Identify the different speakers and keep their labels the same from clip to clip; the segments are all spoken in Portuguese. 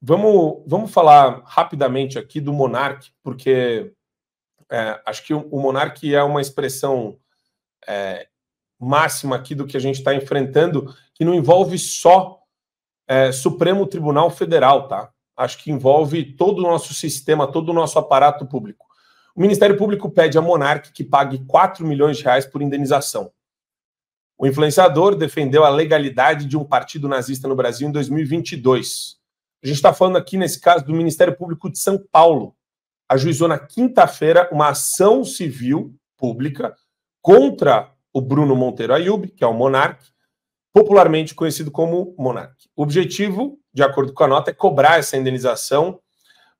Speaker 1: Vamos, vamos falar rapidamente aqui do Monark, porque é, acho que o, o Monark é uma expressão é, máxima aqui do que a gente está enfrentando, que não envolve só é, Supremo Tribunal Federal, tá? Acho que envolve todo o nosso sistema, todo o nosso aparato público. O Ministério Público pede a Monark que pague 4 milhões de reais por indenização. O influenciador defendeu a legalidade de um partido nazista no Brasil em 2022 a gente está falando aqui, nesse caso, do Ministério Público de São Paulo. Ajuizou na quinta-feira uma ação civil pública contra o Bruno Monteiro Ayub, que é o monarque, popularmente conhecido como monarque. O objetivo, de acordo com a nota, é cobrar essa indenização,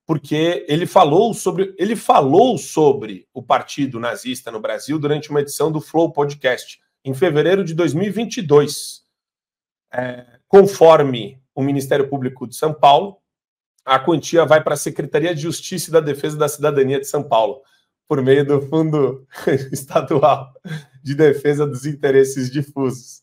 Speaker 1: porque ele falou sobre ele falou sobre o partido nazista no Brasil durante uma edição do Flow Podcast em fevereiro de 2022. É, conforme o Ministério Público de São Paulo. A quantia vai para a Secretaria de Justiça e da Defesa da Cidadania de São Paulo, por meio do Fundo Estadual de Defesa dos Interesses Difusos.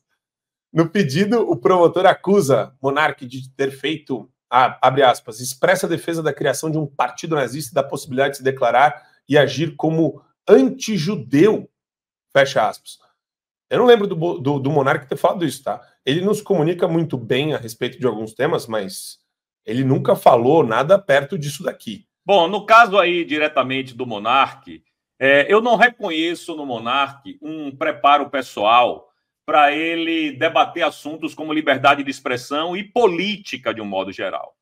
Speaker 1: No pedido, o promotor acusa Monarque de ter feito, a, abre aspas, expressa defesa da criação de um partido nazista e da possibilidade de se declarar e agir como antijudeu, fecha aspas. Eu não lembro do, do, do Monark ter falado isso, tá? Ele nos comunica muito bem a respeito de alguns temas, mas ele nunca falou nada perto disso daqui.
Speaker 2: Bom, no caso aí diretamente do Monarque, é, eu não reconheço no Monarque um preparo pessoal para ele debater assuntos como liberdade de expressão e política de um modo geral.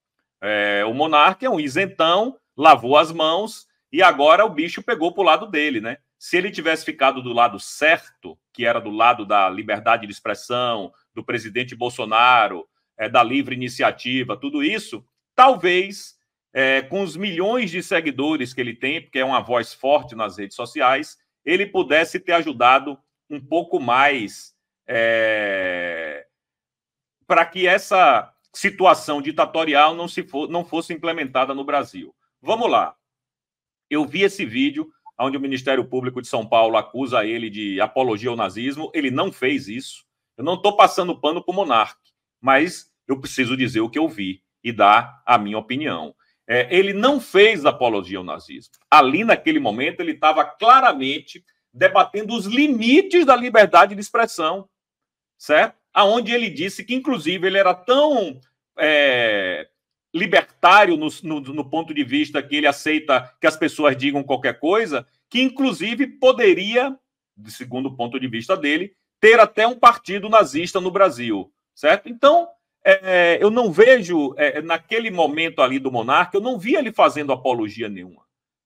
Speaker 2: É, o Monarque é um isentão, lavou as mãos e agora o bicho pegou para o lado dele, né? Se ele tivesse ficado do lado certo, que era do lado da liberdade de expressão, do presidente Bolsonaro, é, da livre iniciativa, tudo isso, talvez é, com os milhões de seguidores que ele tem, porque é uma voz forte nas redes sociais, ele pudesse ter ajudado um pouco mais é, para que essa situação ditatorial não, se for, não fosse implementada no Brasil. Vamos lá. Eu vi esse vídeo onde o Ministério Público de São Paulo acusa ele de apologia ao nazismo. Ele não fez isso. Eu não estou passando pano para o monarca, mas eu preciso dizer o que eu vi e dar a minha opinião. É, ele não fez apologia ao nazismo. Ali, naquele momento, ele estava claramente debatendo os limites da liberdade de expressão, certo? Aonde ele disse que, inclusive, ele era tão é, libertário no, no, no, ponto de vista que ele aceita que as pessoas digam qualquer coisa, que inclusive poderia, segundo o ponto de vista dele, ter até um partido nazista no Brasil, certo? Então, é, é eu não vejo, é, é, naquele momento ali do monarca, eu não vi ele fazendo apologia nenhuma.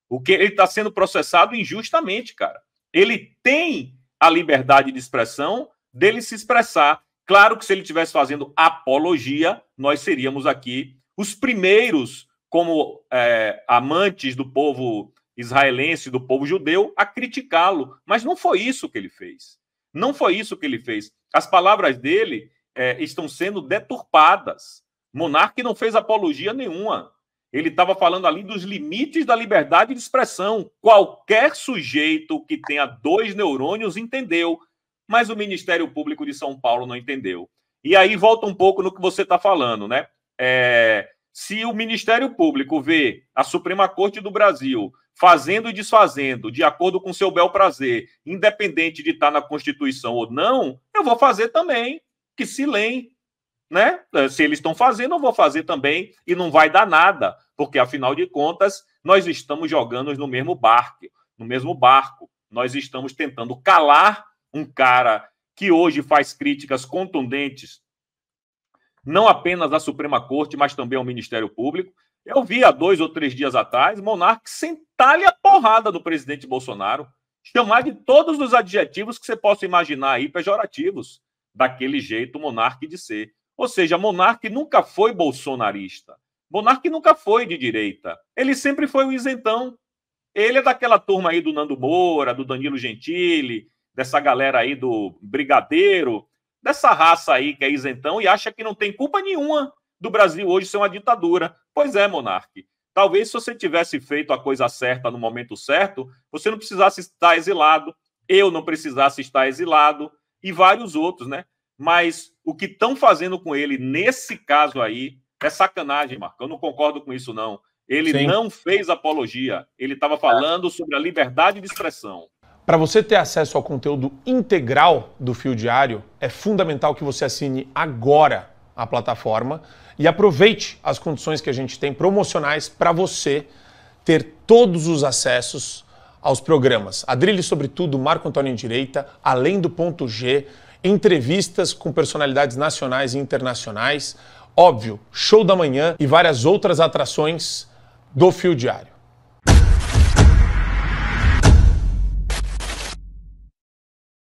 Speaker 2: O que ele está sendo processado injustamente, cara. Ele tem a liberdade de expressão dele se expressar. Claro que se ele estivesse fazendo apologia, nós seríamos aqui os primeiros, como é, amantes do povo israelense, do povo judeu, a criticá-lo. Mas não foi isso que ele fez. Não foi isso que ele fez. As palavras dele é, estão sendo deturpadas. Monarque não fez apologia nenhuma. Ele estava falando ali dos limites da liberdade de expressão. Qualquer sujeito que tenha dois neurônios entendeu, mas o Ministério Público de São Paulo não entendeu. E aí volta um pouco no que você está falando, né? é, se o Ministério Público vê a Suprema Corte do Brasil fazendo e desfazendo de acordo com seu bel prazer, independente de estar na Constituição ou não, eu vou fazer também, que se leem, né? Se eles estão fazendo, eu vou fazer também e não vai dar nada, porque afinal de contas, nós estamos jogando no mesmo barco, no mesmo barco. Nós estamos tentando calar um cara que hoje faz críticas contundentes não apenas à Suprema Corte, mas também ao Ministério Público. Eu vi há dois ou três dias atrás Monarque sentar-lhe a porrada do presidente Bolsonaro, chamar de todos os adjetivos que você possa imaginar aí pejorativos, daquele jeito Monarque de ser. Ou seja, Monarque nunca foi bolsonarista. Monarque nunca foi de direita. Ele sempre foi um isentão. Ele é daquela turma aí do Nando Moura, do Danilo Gentili, dessa galera aí do Brigadeiro, dessa raça aí que é isentão e acha que não tem culpa nenhuma do Brasil hoje ser uma ditadura. Pois é, Monarque. Talvez se você tivesse feito a coisa certa no momento certo, você não precisasse estar exilado, eu não precisasse estar exilado e vários outros, né? Mas o que estão fazendo com ele nesse caso aí é sacanagem, Marco. Eu não concordo com isso, não. Ele Sim. não fez apologia. Ele estava falando sobre a liberdade de expressão.
Speaker 1: Para você ter acesso ao conteúdo integral do Fio Diário, é fundamental que você assine agora a plataforma e aproveite as condições que a gente tem promocionais para você ter todos os acessos aos programas. Adrilhe Sobretudo, Marco Antônio em Direita, Além do Ponto G, entrevistas com personalidades nacionais e internacionais, óbvio, show da manhã e várias outras atrações do Fio Diário.